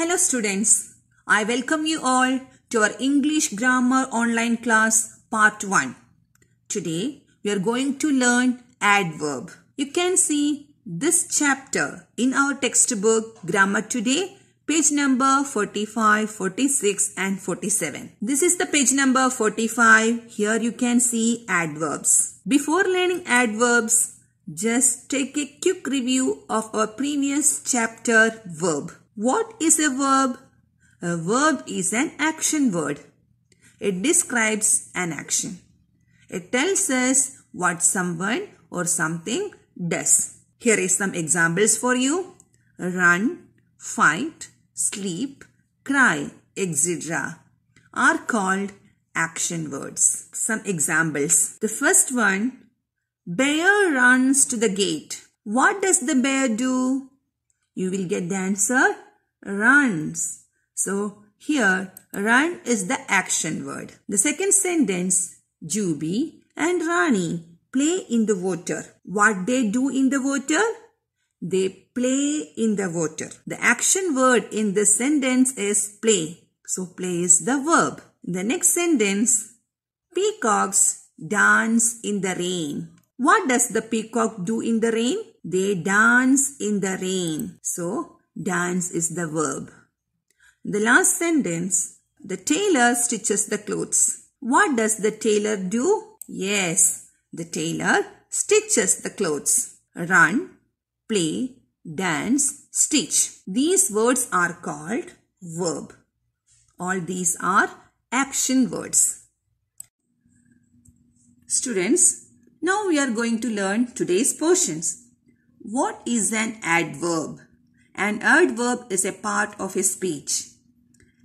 Hello students, I welcome you all to our English Grammar online class part 1. Today we are going to learn adverb. You can see this chapter in our textbook Grammar Today page number 45, 46 and 47. This is the page number 45. Here you can see adverbs. Before learning adverbs, just take a quick review of our previous chapter verb. What is a verb? A verb is an action word. It describes an action. It tells us what someone or something does. Here is some examples for you. Run, fight, sleep, cry, etc. are called action words. Some examples. The first one, bear runs to the gate. What does the bear do? You will get the answer runs. So here run is the action word. The second sentence Jubi and Rani play in the water. What they do in the water? They play in the water. The action word in this sentence is play. So play is the verb. The next sentence, peacocks dance in the rain. What does the peacock do in the rain? They dance in the rain. So Dance is the verb. The last sentence, the tailor stitches the clothes. What does the tailor do? Yes, the tailor stitches the clothes. Run, play, dance, stitch. These words are called verb. All these are action words. Students, now we are going to learn today's portions. What is an adverb? An adverb is a part of a speech.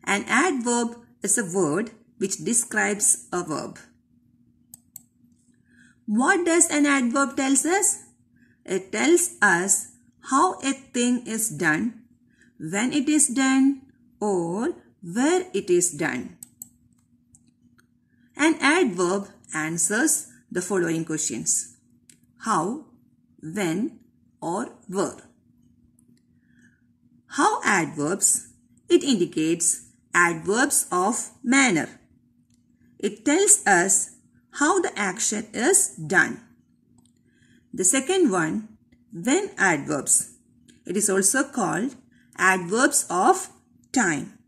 An adverb is a word which describes a verb. What does an adverb tells us? It tells us how a thing is done, when it is done or where it is done. An adverb answers the following questions. How, when or where. How adverbs? It indicates adverbs of manner. It tells us how the action is done. The second one, when adverbs. It is also called adverbs of time.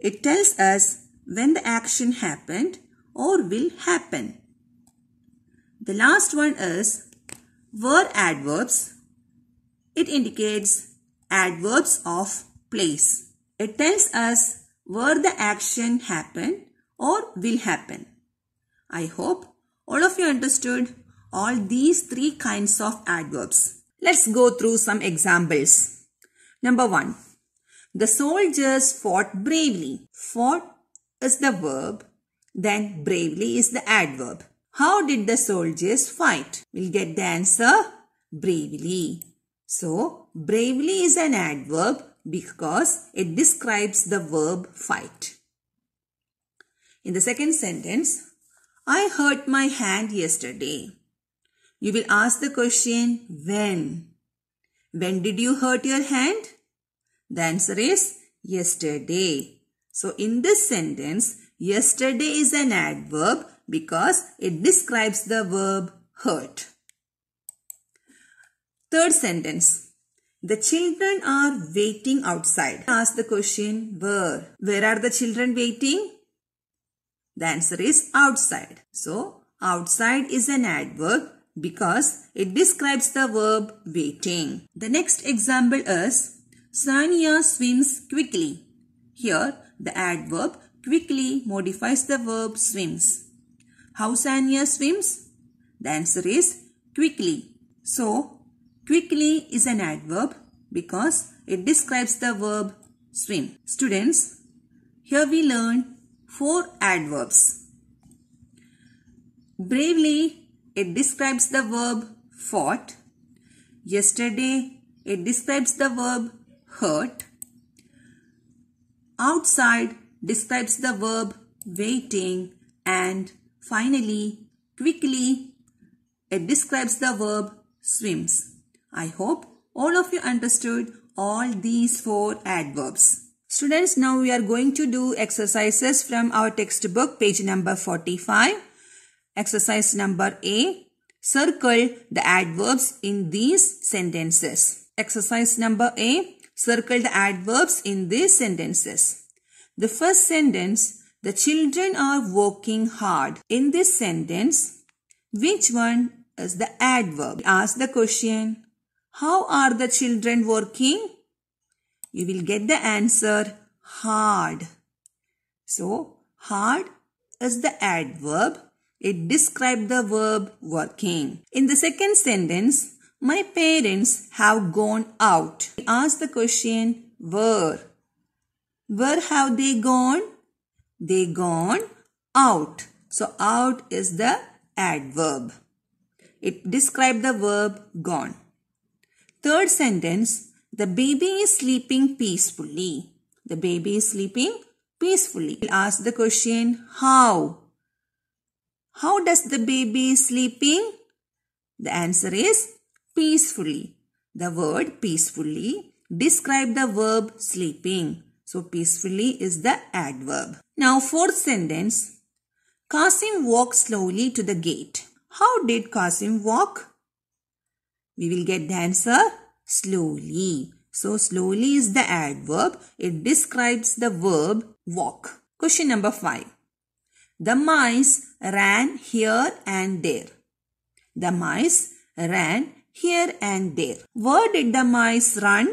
It tells us when the action happened or will happen. The last one is were adverbs. It indicates adverbs of place. It tells us where the action happened or will happen. I hope all of you understood all these three kinds of adverbs. Let's go through some examples. Number one, the soldiers fought bravely. Fought is the verb, then bravely is the adverb. How did the soldiers fight? We'll get the answer bravely. So, bravely is an adverb because it describes the verb fight. In the second sentence, I hurt my hand yesterday. You will ask the question, when? When did you hurt your hand? The answer is yesterday. So in this sentence, yesterday is an adverb because it describes the verb hurt. Third sentence. The children are waiting outside. Ask the question where. Where are the children waiting? The answer is outside. So, outside is an adverb because it describes the verb waiting. The next example is Sanya swims quickly. Here, the adverb quickly modifies the verb swims. How Sanya swims? The answer is quickly. So, Quickly is an adverb because it describes the verb swim. Students, here we learn four adverbs. Bravely, it describes the verb fought. Yesterday, it describes the verb hurt. Outside describes the verb waiting and finally, quickly, it describes the verb swims. I hope all of you understood all these four adverbs. Students, now we are going to do exercises from our textbook, page number 45. Exercise number A. Circle the adverbs in these sentences. Exercise number A. Circle the adverbs in these sentences. The first sentence, the children are working hard. In this sentence, which one is the adverb? Ask the question. How are the children working? You will get the answer hard. So, hard is the adverb. It describes the verb working. In the second sentence, my parents have gone out. We ask the question where. Where have they gone? They gone out. So out is the adverb. It describes the verb gone. Third sentence, the baby is sleeping peacefully. The baby is sleeping peacefully. We'll ask the question, how? How does the baby sleeping? The answer is peacefully. The word peacefully describe the verb sleeping. So peacefully is the adverb. Now fourth sentence. Kasim walked slowly to the gate. How did Kasim walk? We will get the answer slowly. So slowly is the adverb. It describes the verb walk. Question number 5. The mice ran here and there. The mice ran here and there. Where did the mice run?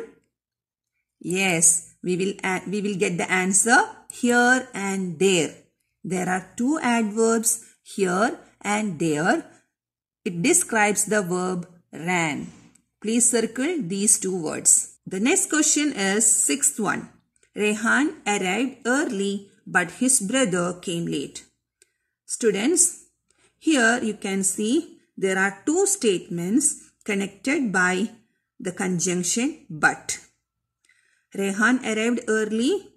Yes, we will, we will get the answer here and there. There are two adverbs here and there. It describes the verb ran. Please circle these two words. The next question is sixth one. Rehan arrived early but his brother came late. Students, here you can see there are two statements connected by the conjunction but. Rehan arrived early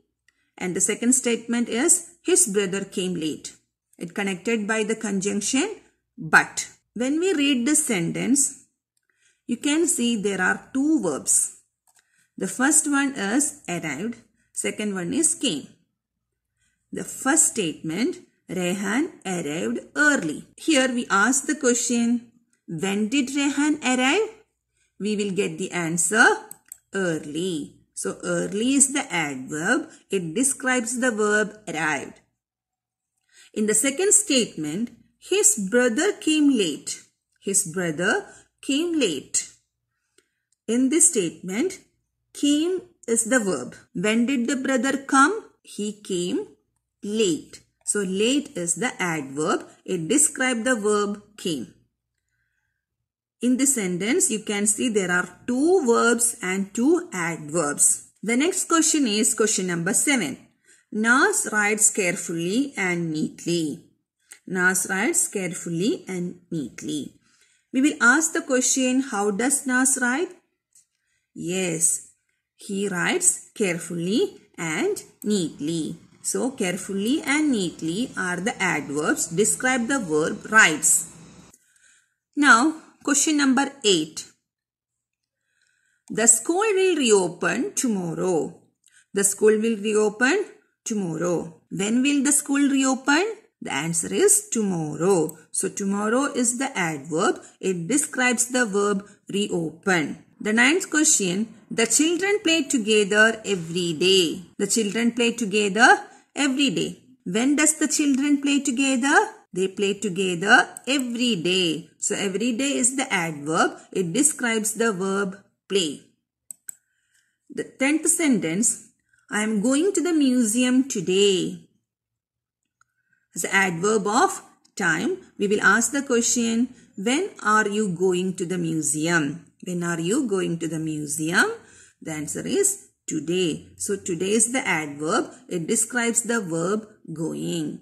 and the second statement is his brother came late. It connected by the conjunction but. When we read this sentence, you can see there are two verbs. The first one is arrived, second one is came. The first statement, Rehan arrived early. Here we ask the question, when did Rehan arrive? We will get the answer early. So early is the adverb. It describes the verb arrived. In the second statement, his brother came late. His brother came late. In this statement, came is the verb. When did the brother come? He came late. So late is the adverb. It describes the verb came. In this sentence, you can see there are two verbs and two adverbs. The next question is question number 7. Nas writes carefully and neatly. Nas writes carefully and neatly. We will ask the question, how does Nas write? Yes, he writes carefully and neatly. So, carefully and neatly are the adverbs. Describe the verb writes. Now, question number 8. The school will reopen tomorrow. The school will reopen tomorrow. When will the school reopen? The answer is tomorrow. So tomorrow is the adverb. It describes the verb reopen. The ninth question, the children play together every day. The children play together every day. When does the children play together? They play together every day. So every day is the adverb. It describes the verb play. The tenth sentence, I am going to the museum today as adverb of time, we will ask the question, when are you going to the museum? When are you going to the museum? The answer is today. So today is the adverb. It describes the verb going.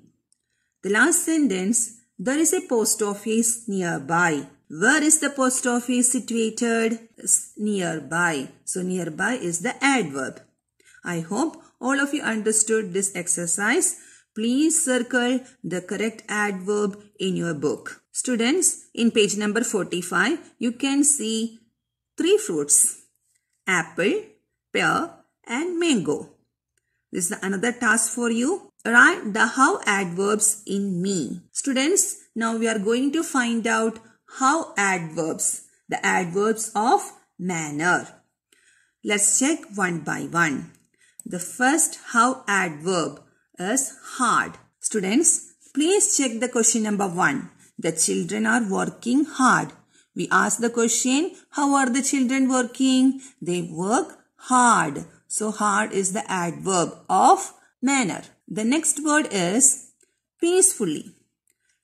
The last sentence, there is a post office nearby. Where is the post office situated? It's nearby. So nearby is the adverb. I hope all of you understood this exercise. Please circle the correct adverb in your book. Students, in page number 45, you can see three fruits. Apple, pear and mango. This is another task for you. Write the how adverbs in me. Students, now we are going to find out how adverbs, the adverbs of manner. Let's check one by one. The first how adverb as hard. Students, please check the question number 1. The children are working hard. We ask the question, how are the children working? They work hard. So hard is the adverb of manner. The next word is peacefully.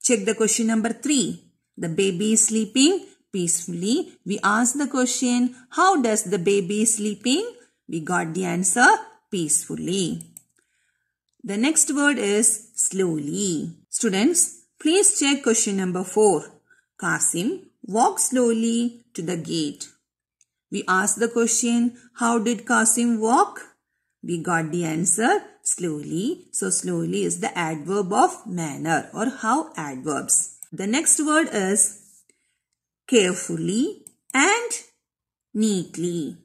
Check the question number 3. The baby is sleeping peacefully. We ask the question, how does the baby sleeping? We got the answer peacefully. The next word is slowly. Students, please check question number 4. Kasim walked slowly to the gate. We asked the question, how did Kasim walk? We got the answer slowly. So slowly is the adverb of manner or how adverbs. The next word is carefully and neatly.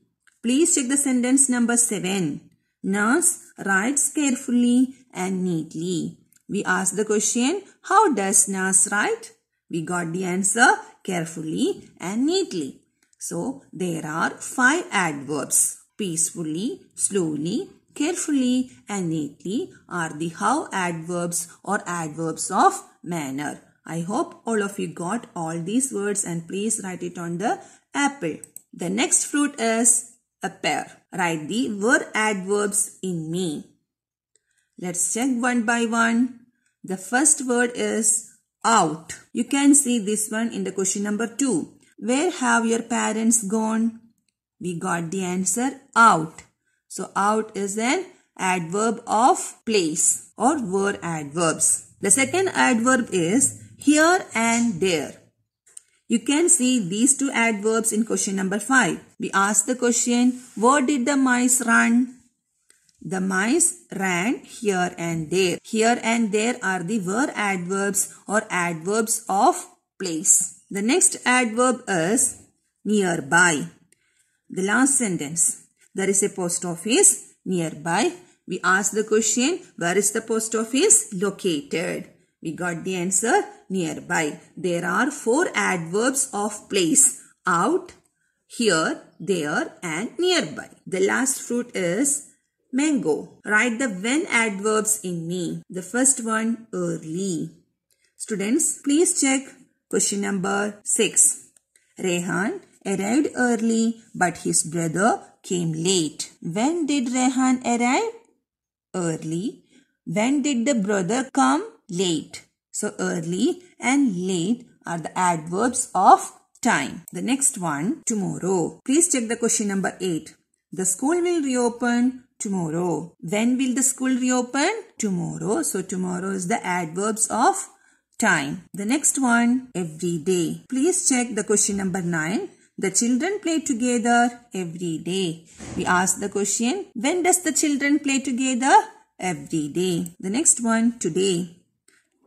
Please check the sentence number 7. Nurse writes carefully and neatly. We ask the question, how does nurse write? We got the answer carefully and neatly. So, there are five adverbs. Peacefully, slowly, carefully and neatly are the how adverbs or adverbs of manner. I hope all of you got all these words and please write it on the apple. The next fruit is a pair. Write the were adverbs in me. Let's check one by one. The first word is out. You can see this one in the question number 2. Where have your parents gone? We got the answer out. So out is an adverb of place or were adverbs. The second adverb is here and there. You can see these two adverbs in question number 5. We ask the question, where did the mice run? The mice ran here and there. Here and there are the were adverbs or adverbs of place. The next adverb is nearby. The last sentence. There is a post office nearby. We ask the question, where is the post office located? We got the answer nearby. There are four adverbs of place. Out, here, there and nearby. The last fruit is mango. Write the when adverbs in me. The first one early. Students, please check question number 6. Rehan arrived early but his brother came late. When did Rehan arrive? Early. When did the brother come? Late. So early and late are the adverbs of time. The next one, tomorrow. Please check the question number 8. The school will reopen tomorrow. When will the school reopen? Tomorrow. So tomorrow is the adverbs of time. The next one, every day. Please check the question number 9. The children play together every day. We ask the question, when does the children play together? Every day. The next one, today.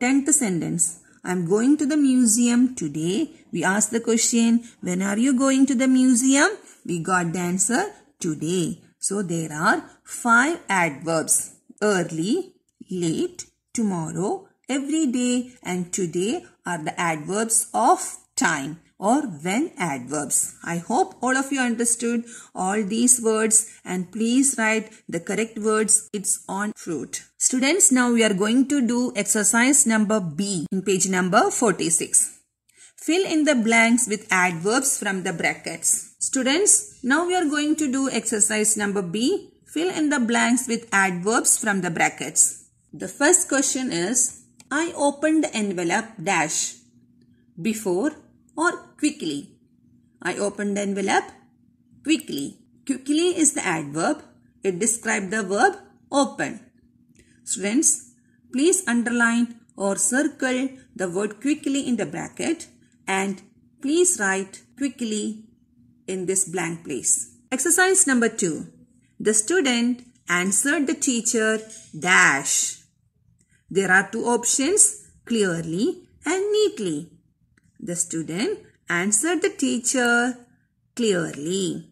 Tenth sentence. I'm going to the museum today. We asked the question, when are you going to the museum? We got the answer today. So there are five adverbs. Early, late, tomorrow, every day and today are the adverbs of time or when adverbs. I hope all of you understood all these words and please write the correct words. It's on fruit. Students, now we are going to do exercise number B in page number 46. Fill in the blanks with adverbs from the brackets. Students, now we are going to do exercise number B. Fill in the blanks with adverbs from the brackets. The first question is, I opened the envelope dash before or quickly. I opened the envelope quickly. Quickly is the adverb. It describes the verb open. Students, please underline or circle the word quickly in the bracket and please write quickly in this blank place. Exercise number 2. The student answered the teacher dash. There are two options clearly and neatly. The student answered the teacher clearly.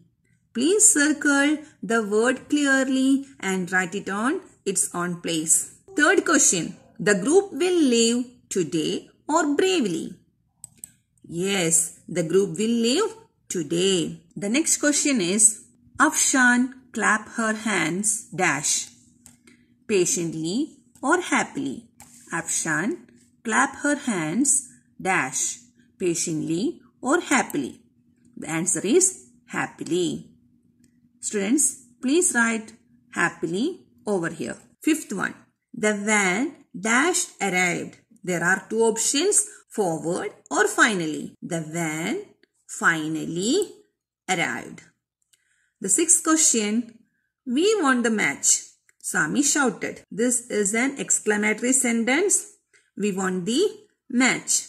Please circle the word clearly and write it on its own place. Third question. The group will leave today or bravely? Yes, the group will leave today. The next question is Afshan clap her hands dash patiently or happily. Afshan clap her hands dash patiently or happily? The answer is happily. Students, please write happily over here. Fifth one. The van dash arrived. There are two options forward or finally. The van finally arrived. The sixth question. We won the match. Sami shouted. This is an exclamatory sentence. We won the match.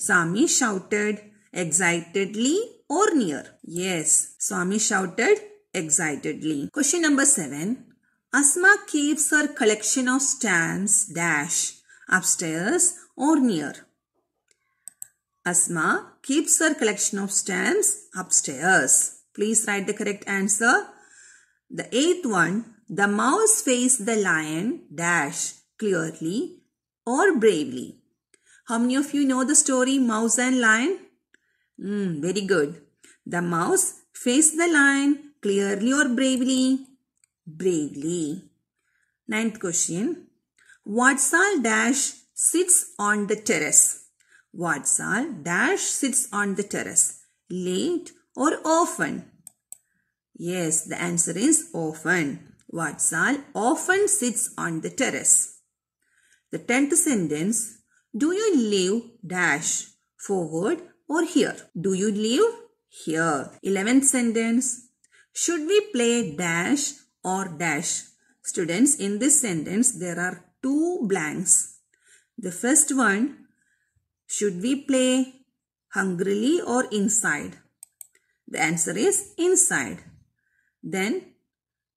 Sami shouted excitedly or near. Yes, Swami shouted excitedly. Question number 7. Asma keeps her collection of stamps dash upstairs or near. Asma keeps her collection of stamps upstairs. Please write the correct answer. The eighth one, the mouse faced the lion dash clearly or bravely. How many of you know the story Mouse and Lion? Mm, very good. The mouse faced the lion clearly or bravely? Bravely. Ninth question. Watsal Dash sits on the terrace. Watsal Dash sits on the terrace. Late or often? Yes, the answer is often. Watsal often sits on the terrace. The tenth sentence. Do you live dash forward or here? Do you live here? 11th sentence. Should we play dash or dash? Students, in this sentence, there are two blanks. The first one, should we play hungrily or inside? The answer is inside. Then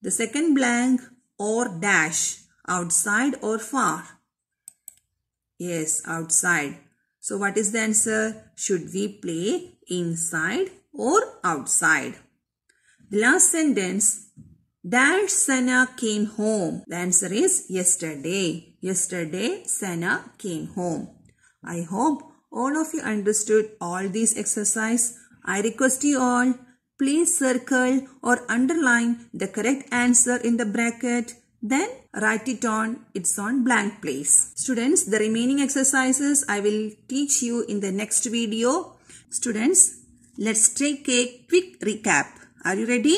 the second blank or dash outside or far. Yes, outside. So what is the answer? Should we play inside or outside? The last sentence, that Sana came home. The answer is yesterday. Yesterday, Sana came home. I hope all of you understood all these exercise. I request you all, please circle or underline the correct answer in the bracket then write it on its on blank place. Students, the remaining exercises I will teach you in the next video. Students, let's take a quick recap. Are you ready?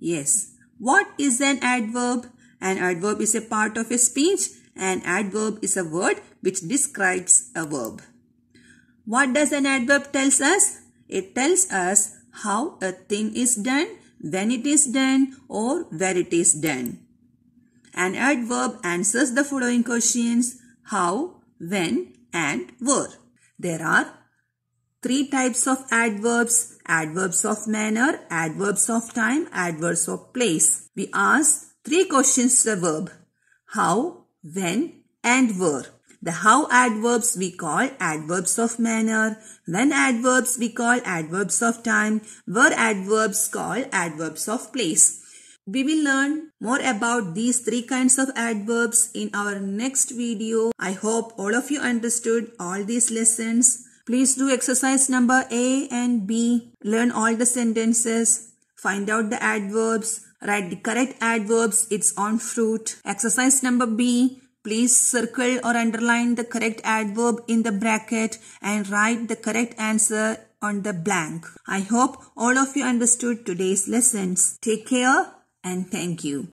Yes. What is an adverb? An adverb is a part of a speech. An adverb is a word which describes a verb. What does an adverb tells us? It tells us how a thing is done, when it is done or where it is done. An adverb answers the following questions how, when, and where. There are three types of adverbs adverbs of manner, adverbs of time, adverbs of place. We ask three questions to the verb how, when, and where. The how adverbs we call adverbs of manner, when adverbs we call adverbs of time, where adverbs call adverbs of place. We will learn more about these three kinds of adverbs in our next video. I hope all of you understood all these lessons. Please do exercise number A and B. Learn all the sentences. Find out the adverbs. Write the correct adverbs, its on fruit. Exercise number B. Please circle or underline the correct adverb in the bracket and write the correct answer on the blank. I hope all of you understood today's lessons. Take care and thank you.